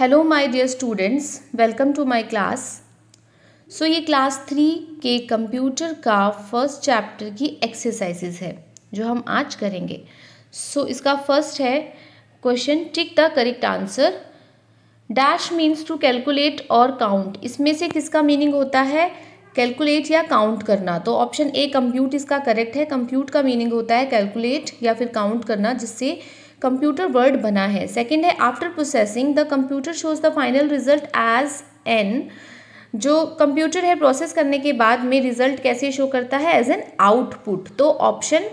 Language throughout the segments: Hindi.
hello my dear students welcome to my class so ये क्लास थ्री के कंप्यूटर का फर्स्ट चैप्टर की एक्सरसाइजेज है जो हम आज करेंगे सो so, इसका फर्स्ट है question tick the correct answer dash means to calculate और काउंट इसमें से किसका मीनिंग होता है कैलकुलेट या काउंट करना तो ऑप्शन ए कंप्यूट इसका करेक्ट है कंप्यूट का मीनिंग होता है कैलकुलेट या फिर काउंट करना जिससे कंप्यूटर वर्ड बना है सेकेंड है after processing the computer shows the final result as an जो कंप्यूटर है प्रोसेस करने के बाद में रिजल्ट कैसे शो करता है एज एन आउटपुट तो ऑप्शन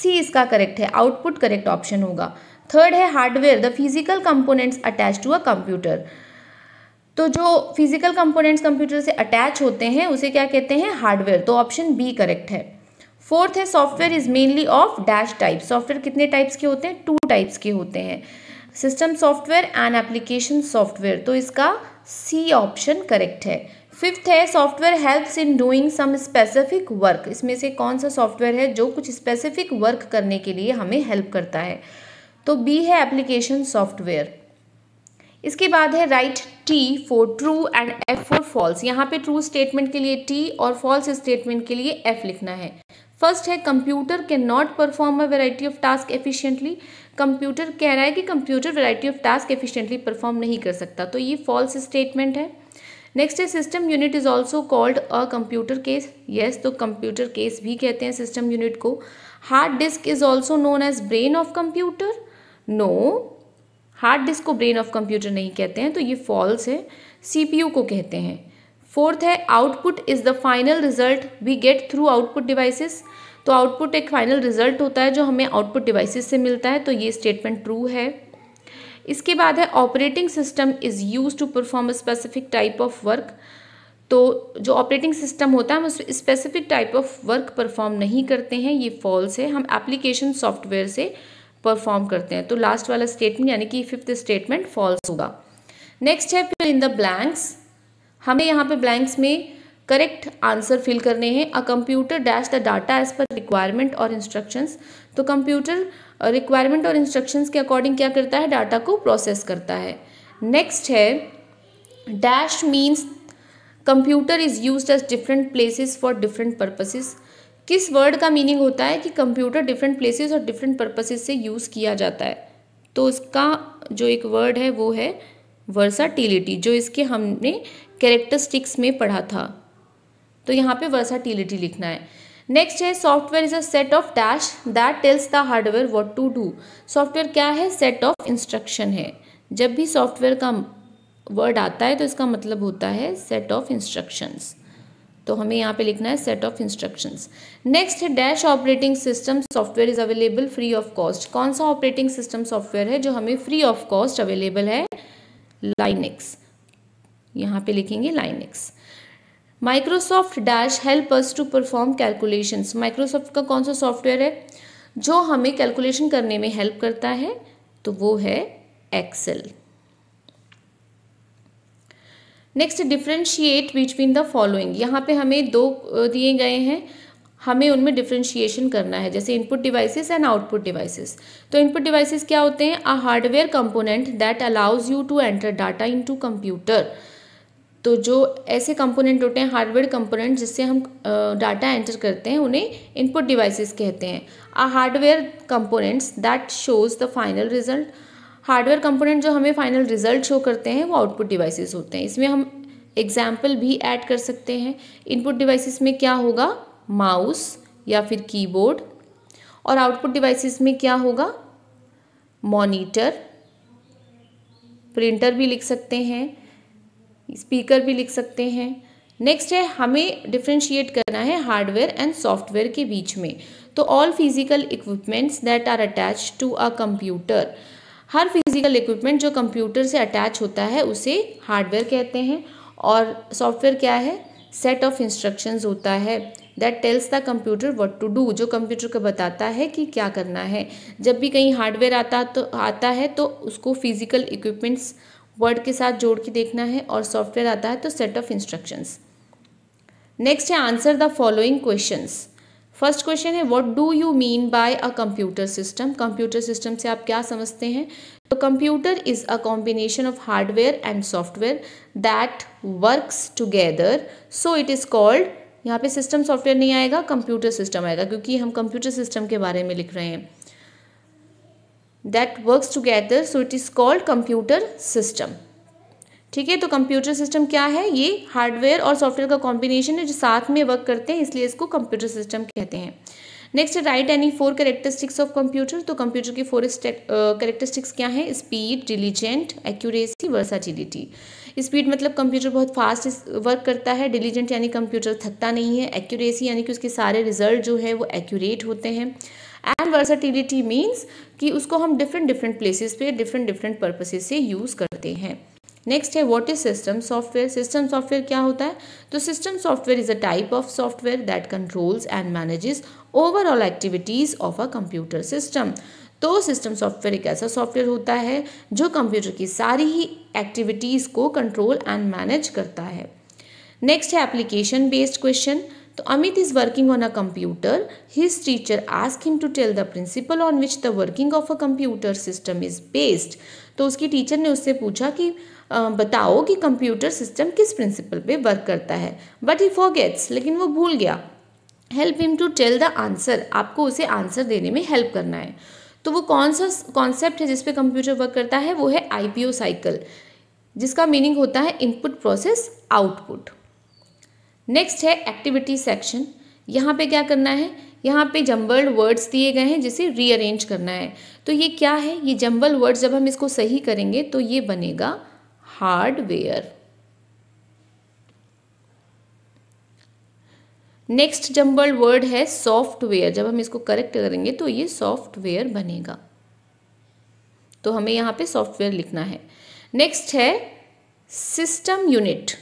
सी इसका करेक्ट है आउटपुट करेक्ट ऑप्शन होगा थर्ड है hardware the physical components attach to a computer तो जो फिजिकल कंपोनेंट्स कंप्यूटर से अटैच होते हैं उसे क्या कहते हैं हार्डवेयर तो ऑप्शन बी करेक्ट है फोर्थ है software is mainly of dash type software कितने टाइप्स के होते हैं टू टाइप्स के होते हैं system software and application software तो इसका सी ऑप्शन करेक्ट है फिफ्थ है software helps in doing some specific work इसमें से कौन सा सॉफ्टवेयर है जो कुछ स्पेसिफिक वर्क करने के लिए हमें हेल्प करता है तो बी है एप्लीकेशन सॉफ्टवेयर इसके बाद है write T for true and F for false यहाँ पे ट्रू स्टेटमेंट के लिए टी और फॉल्स स्टेटमेंट के लिए एफ लिखना है फर्स्ट है computer can not perform a variety of task efficiently computer कह रहा है कि computer variety of task efficiently perform नहीं कर सकता तो ये फॉल्स स्टेटमेंट है नेक्स्ट है system unit is also called a computer case yes तो कंप्यूटर केस भी कहते हैं सिस्टम यूनिट को hard disk is also known as brain of computer no hard disk को ब्रेन ऑफ कंप्यूटर नहीं कहते हैं तो ये फॉल्स है सीपीयू को कहते हैं फोर्थ है output is the final result we get through output devices तो आउटपुट एक फाइनल रिजल्ट होता है जो हमें आउटपुट डिवाइसेस से मिलता है तो ये स्टेटमेंट ट्रू है इसके बाद है operating system is use to perform a specific type of work तो जो ऑपरेटिंग सिस्टम होता है हम उस specific type of work perform नहीं करते हैं ये फॉल्स है हम एप्लीकेशन सॉफ्टवेयर से परफॉर्म करते हैं तो लास्ट वाला स्टेटमेंट यानी कि फिफ्थ स्टेटमेंट फॉल्स होगा नेक्स्ट है फिर इन द ब्लैंक्स हमें यहाँ पे ब्लैंक्स में करेक्ट आंसर फिल करने हैं a computer dash the data as per requirement और इंस्ट्रक्शंस तो कंप्यूटर रिक्वायरमेंट और इंस्ट्रक्शंस के अकॉर्डिंग क्या करता है डाटा को प्रोसेस करता है नेक्स्ट है dash means computer is use as different places for different purposes किस वर्ड का मीनिंग होता है कि कंप्यूटर डिफरेंट प्लेसेस और डिफरेंट पर्पसेस से यूज़ किया जाता है तो इसका जो एक वर्ड है वो है वर्सा जो इसके हमने कैरेक्टरिस्टिक्स में पढ़ा था तो यहाँ पे वर्साटिलिटी लिखना है नेक्स्ट है software is a set of dash that tells the hardware what to do software क्या है सेट ऑफ इंस्ट्रक्शन है जब भी सॉफ्टवेयर का वर्ड आता है तो इसका मतलब होता है सेट ऑफ इंस्ट्रक्शंस तो हमें यहाँ पे लिखना है सेट ऑफ इंस्ट्रक्शंस नेक्स्ट है dash operating system software is available free of cost कौन सा ऑपरेटिंग सिस्टम सॉफ्टवेयर है जो हमें फ्री ऑफ कॉस्ट अवेलेबल है लाइनिक्स यहाँ पे लिखेंगे x Microsoft dash help us to perform calculations Microsoft का कौन सा सॉफ्टवेयर है जो हमें कैलकुलेशन करने में हेल्प करता है तो वो है Excel next differentiate between the following यहाँ पे हमें दो दिए गए हैं हमें उनमें डिफ्रेंशिएशन करना है जैसे input devices and output devices तो इनपुट डिवाइसेस क्या होते हैं a hardware component that allows you to enter data into computer तो जो ऐसे कंपोनेंट होते हैं हार्डवेयर कंपोनेंट जिससे हम डाटा एंटर करते हैं उन्हें इनपुट डिवाइसेस कहते हैं a hardware components that shows the final result hardware component जो हमें फाइनल रिजल्ट शो करते हैं वो आउटपुट डिवाइसेस होते हैं इसमें हम एग्जाम्पल भी ऐड कर सकते हैं इनपुट डिवाइसिस में क्या होगा माउस या फिर कीबोर्ड और आउटपुट डिवाइसिस में क्या होगा मोनीटर प्रिंटर भी लिख सकते हैं स्पीकर भी लिख सकते हैं नेक्स्ट है हमें डिफ्रेंशिएट करना है हार्डवेयर एंड सॉफ्टवेयर के बीच में तो all physical equipments that are attach to a computer हर फिजिकल इक्विपमेंट जो कंप्यूटर से अटैच होता है उसे हार्डवेयर कहते हैं और सॉफ्टवेयर क्या है सेट ऑफ इंस्ट्रक्शंस होता है that tells the computer what to do जो कंप्यूटर को बताता है कि क्या करना है जब भी कहीं हार्डवेयर आता तो आता है तो उसको फिजिकल इक्विपमेंट्स वर्ड के साथ जोड़ के देखना है और सॉफ्टवेयर आता है तो सेट ऑफ इंस्ट्रक्शंस नेक्स्ट है answer the following questions first question है what do you mean by a computer system computer system से आप क्या समझते हैं तो computer is a combination of hardware and software that works together so it is called यहाँ पे सिस्टम सॉफ्टवेयर नहीं आएगा कंप्यूटर सिस्टम आएगा क्योंकि हम कंप्यूटर सिस्टम के बारे में लिख रहे हैं that works together so it is called computer system ठीक है तो कंप्यूटर सिस्टम क्या है ये हार्डवेयर और सॉफ्टवेयर का कॉम्बिनेशन है जो साथ में वर्क करते हैं इसलिए इसको कंप्यूटर सिस्टम कहते हैं next write any four characteristics of computer तो कंप्यूटर की फोर करेक्टरिस्टिक्स क्या है speed diligent accuracy versatility speed मतलब कंप्यूटर बहुत फास्ट वर्क करता है डिलीजेंट यानी कंप्यूटर थकता नहीं है एक्यूरेसी यानी कि उसके सारे रिजल्ट जो है वो एक्यूरेट होते हैं एंड वर्साटिलिटी मीन्स कि उसको हम डिफरेंट डिफरेंट प्लेसेस पे डिफरेंट डिफरेंट पर्पसेस से यूज़ करते हैं नेक्स्ट है what is system software system software क्या होता है तो system software is a type of software that controls and manages overall activities of a computer system तो सिस्टम सॉफ्टवेयर एक ऐसा सॉफ्टवेयर होता है जो कंप्यूटर की सारी ही एक्टिविटीज़ को कंट्रोल एंड मैनेज करता है नेक्स्ट है एप्लीकेशन बेस्ड क्वेश्चन तो Amit is working on a computer his teacher ask him to tell the principle on which the working of a computer system is based तो उसकी टीचर ने उससे पूछा कि बताओ कि कंप्यूटर सिस्टम किस प्रिंसिपल पे वर्क करता है बट ही फॉरगेट्स लेकिन वो भूल गया help him to tell the answer आपको उसे आंसर देने में हेल्प करना है तो वो कौन सा कॉन्सेप्ट है जिसपे कंप्यूटर वर्क करता है वो है आईपीओ साइकिल जिसका मीनिंग होता है इनपुट प्रोसेस आउटपुट नेक्स्ट है एक्टिविटी सेक्शन यहाँ पे क्या करना है यहाँ पे जम्बल्ड वर्ड्स दिए गए हैं जिसे रीअरेंज करना है तो ये क्या है ये जम्बल वर्ड्स जब हम इसको सही करेंगे तो ये बनेगा हार्डवेयर नेक्स्ट जम्बल वर्ड है सॉफ्टवेयर जब हम इसको करेक्ट करेंगे तो ये सॉफ्टवेयर बनेगा तो हमें यहां पे सॉफ्टवेयर लिखना है नेक्स्ट है सिस्टम यूनिट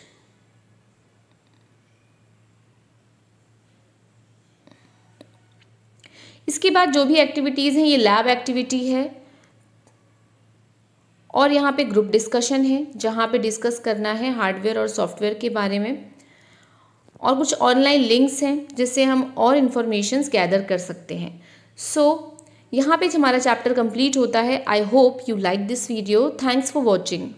इसके बाद जो भी एक्टिविटीज़ हैं ये लैब एक्टिविटी है और यहाँ पे ग्रुप डिस्कशन है जहाँ पे डिस्कस करना है हार्डवेयर और सॉफ्टवेयर के बारे में और कुछ ऑनलाइन लिंक्स हैं जिससे हम और इन्फॉर्मेशन गैदर कर सकते हैं सो so, यहाँ पे हमारा चैप्टर कंप्लीट होता है I hope you like this video thanks for watching